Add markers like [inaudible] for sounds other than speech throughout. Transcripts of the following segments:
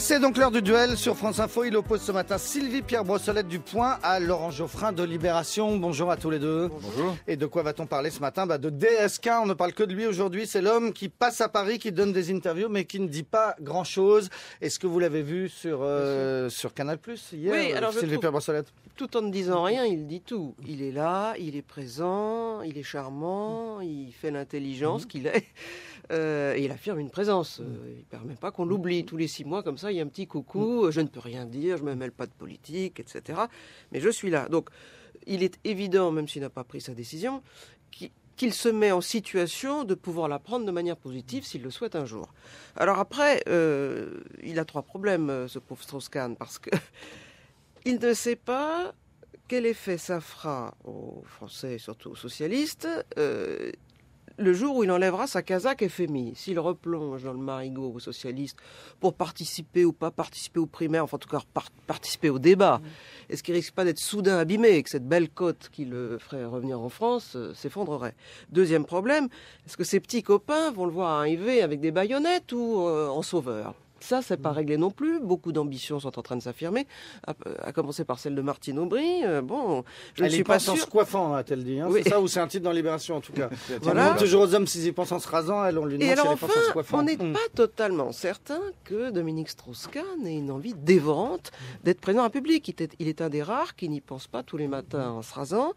c'est donc l'heure du duel sur France Info. Il oppose ce matin Sylvie-Pierre Brossolette du Point à Laurent Geoffrin de Libération. Bonjour à tous les deux. Bonjour. Et de quoi va-t-on parler ce matin bah De DSK, on ne parle que de lui aujourd'hui. C'est l'homme qui passe à Paris, qui donne des interviews, mais qui ne dit pas grand-chose. Est-ce que vous l'avez vu sur, euh, sur Canal Plus hier, euh, Sylvie-Pierre Brossolette Tout en ne disant rien, il dit tout. Il est là, il est présent, il est charmant, il fait l'intelligence mhm. qu'il est. Euh, il affirme une présence. Euh, mm. il ne permet pas qu'on l'oublie. Mm. Tous les six mois, comme ça, il y a un petit coucou, mm. je ne peux rien dire, je ne me mêle pas de politique, etc. Mais je suis là. Donc, il est évident, même s'il n'a pas pris sa décision, qu'il se met en situation de pouvoir la prendre de manière positive s'il le souhaite un jour. Alors après, euh, il a trois problèmes, ce pauvre Strauss-Kahn, parce que [laughs] il ne sait pas quel effet ça fera aux Français, surtout aux socialistes le jour où il enlèvera sa casaque FMI, s'il replonge dans le marigot socialiste pour participer ou pas participer aux primaires, enfin en tout cas participer au débat, mm. est-ce qu'il risque pas d'être soudain abîmé et que cette belle cote qui le ferait revenir en France euh, s'effondrerait Deuxième problème, est-ce que ses petits copains vont le voir arriver avec des baïonnettes ou euh, en sauveur ça, c'est pas mm. réglé non plus. Beaucoup d'ambitions sont en train de s'affirmer, à, commencer par celle de Martine Aubry. Euh, bon, je ne suis pas sûr. en se coiffant, hein, a-t-elle dit. Hein. C'est ça, ou c'est un titre dans Libération, en tout cas. [laughs] voilà. toujours aux hommes s'ils y pensent en se rasant, elle, on lui Et alors, enfin, On n'est mm. pas totalement certain que Dominique Strauss-Kahn ait une envie dévorante d'être présent à public. Il, il est un des rares qui n'y pense pas tous les matins en se rasant.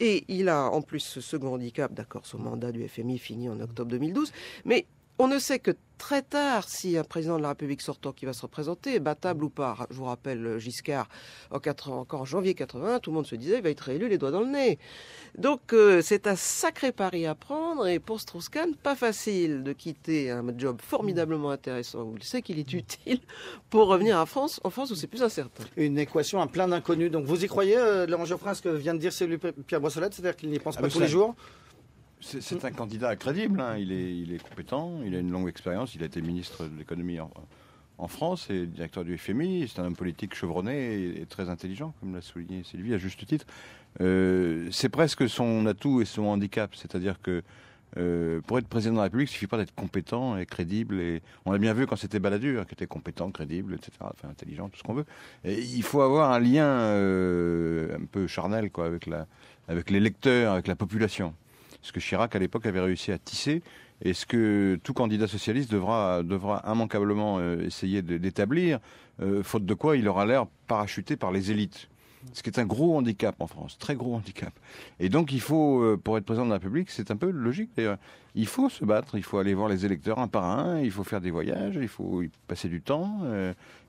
Et il a, en plus, ce second handicap, d'accord, son mandat du FMI finit en octobre 2012. Mais on ne sait que très tard si un président de la République sortant qui va se représenter est battable ou pas. Je vous rappelle euh, Giscard, en encore en janvier 80, tout le monde se disait il va être réélu les doigts dans le nez. Donc euh, c'est un sacré pari à prendre et pour Strauss-Kahn, pas facile de quitter un job formidablement intéressant où il sait qu'il est utile pour revenir à France, en France où c'est plus incertain. Une équation à plein d'inconnus. Donc vous y croyez, euh, Laurent Geoffrin, que vient de dire Pierre Brossolette, c'est-à-dire qu'il n'y pense ah, pas tous les jours c'est mm. un candidat crédible, hein. il, est, compétent, il a une longue expérience, il a été ministre de l'économie en, France et directeur du FMI, c'est un homme politique chevronné et, très intelligent, comme l'a souligné Sylvie à juste titre. Euh, c'est presque son atout et son handicap, c'est-à-dire que euh, pour être président de la République, il suffit pas d'être compétent et crédible. Et on l'a bien vu quand c'était Balladur, qui était compétent, crédible, etc. intelligent, tout ce qu'on veut. il faut avoir un lien euh, un peu charnel, avec la, avec les lecteurs, avec la population ce que Chirac à l'époque avait réussi à tisser et ce que tout candidat socialiste devra, devra immanquablement euh, essayer d'établir, euh, faute de quoi il aura l'air parachuté par les élites. Ce qui est un gros handicap en France, très gros handicap. Et donc il faut, euh, pour être président de la République, c'est un peu logique d'ailleurs, il faut se battre, il faut aller voir les électeurs un par un, il faut faire des voyages, il faut y passer du temps,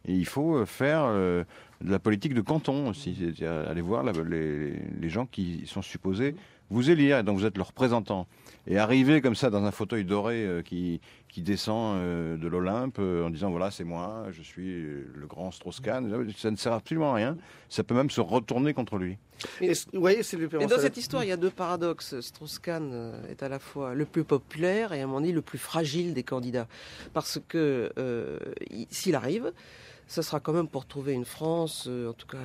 et il faut faire de la politique de canton aussi, cest à aller voir les, les gens qui sont supposés vous élire, et donc vous êtes le représentant. Et arriver comme ça dans un fauteuil doré euh, qui, qui descend euh, de l'Olympe euh, en disant voilà, c'est moi, je suis le grand Strauss-Kahn, ça ne sert absolument à rien. Ça peut même se retourner contre lui. c'est dans cette histoire, il y a deux paradoxes. Strauss-Kahn est à la fois le plus populaire et, à mon avis, le plus fragile des candidats. Parce que s'il arrive, ce sera quand même pour trouver une France, euh, en tout cas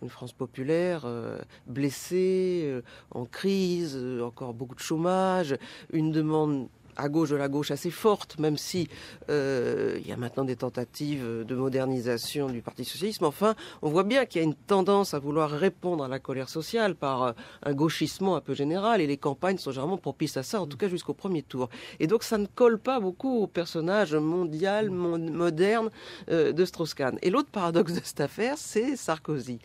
une France populaire, euh, blessée, euh, en crise, encore beaucoup de chômage, une demande à gauche de la gauche assez forte, même si euh, il y a maintenant des tentatives de modernisation du Parti socialiste. Enfin, on voit bien qu'il y a une tendance à vouloir répondre à la colère sociale par euh, un gauchissement un peu général, et les campagnes sont généralement propices à ça, en tout cas jusqu'au premier tour. Et donc, ça ne colle pas beaucoup au personnage mondial, moderne euh, de Strauss-Kahn. Et l'autre paradoxe de cette affaire, c'est Sarkozy.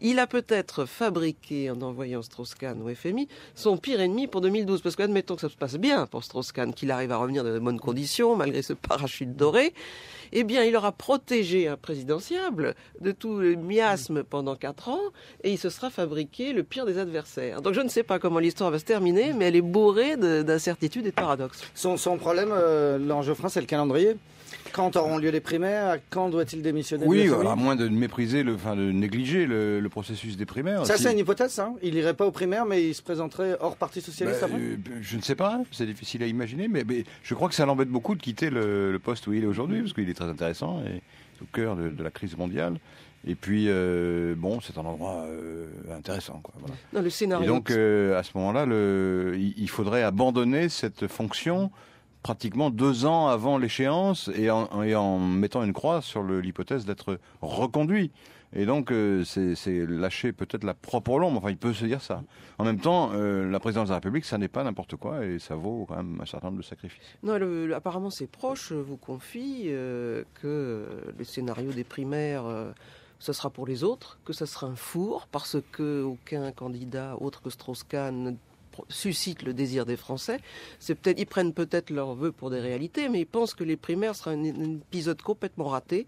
Il a peut-être fabriqué, en envoyant Strauss-Kahn au FMI, son pire ennemi pour 2012, parce que admettons que ça se passe bien pour Strauss-Kahn qu'il arrive à revenir dans de bonnes conditions, malgré ce parachute doré, eh bien, il aura protégé un présidentiable de tout le miasme pendant quatre ans et il se sera fabriqué le pire des adversaires. Donc, je ne sais pas comment l'histoire va se terminer, mais elle est bourrée d'incertitudes et de paradoxes. Son, problème, euh, l'enjeu France, c'est le calendrier quand auront lieu les primaires Quand doit-il démissionner Oui, à moins de mépriser, le, enfin de négliger le, processus des primaires. Ça, c'est une hypothèse. Hein. il irait pas aux primaires, mais il se présenterait hors Parti socialiste bah, euh, Je ne sais pas. C'est difficile à imaginer, mais, je crois que ça l'embête beaucoup de quitter le, poste où il est aujourd'hui, parce qu'il est très intéressant et au cœur de, la crise mondiale. Et puis, euh, bon, c'est un endroit euh, intéressant. le Et donc, à ce moment-là, il faudrait abandonner cette fonction pratiquement deux ans avant l'échéance et en, mettant une croix sur l'hypothèse d'être reconduit. Et donc, euh, c'est lâcher peut-être la propre l'ombre. Enfin, il peut se dire ça. En même temps, euh, la présidence de la République, ça n'est pas n'importe quoi et ça vaut quand même un certain nombre de sacrifices. Non, apparemment, ses proches euh, vous confient que le scénario des primaires, ça sera pour les autres, que ça sera un four parce que aucun candidat autre que Strauss-Kahn suscite le désir des Français. C'est peut-être, ils prennent peut-être leurs vœux pour des réalités, mais ils pensent que les primaires sera un, épisode complètement raté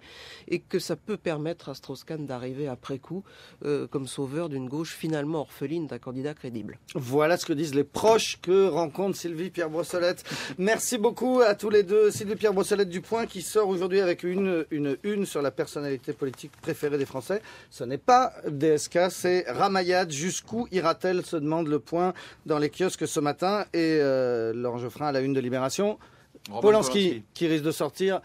et que ça peut permettre à Strauss-Kahn d'arriver après coup euh, comme sauveur d'une gauche finalement orpheline d'un candidat crédible. Voilà ce que disent les proches que rencontre Sylvie Pierre Brossolette. Merci beaucoup à tous les deux. Sylvie Pierre Brossolette du Point qui sort aujourd'hui avec une, une une sur la personnalité politique préférée des Français. Ce n'est pas DSK, c'est Ramayad. Jusqu'où ira-t-elle se demande le Point. Dans dans les kiosques ce matin et euh, Laurent Geoffrin à la une de Libération. Polanski, qui risque de sortir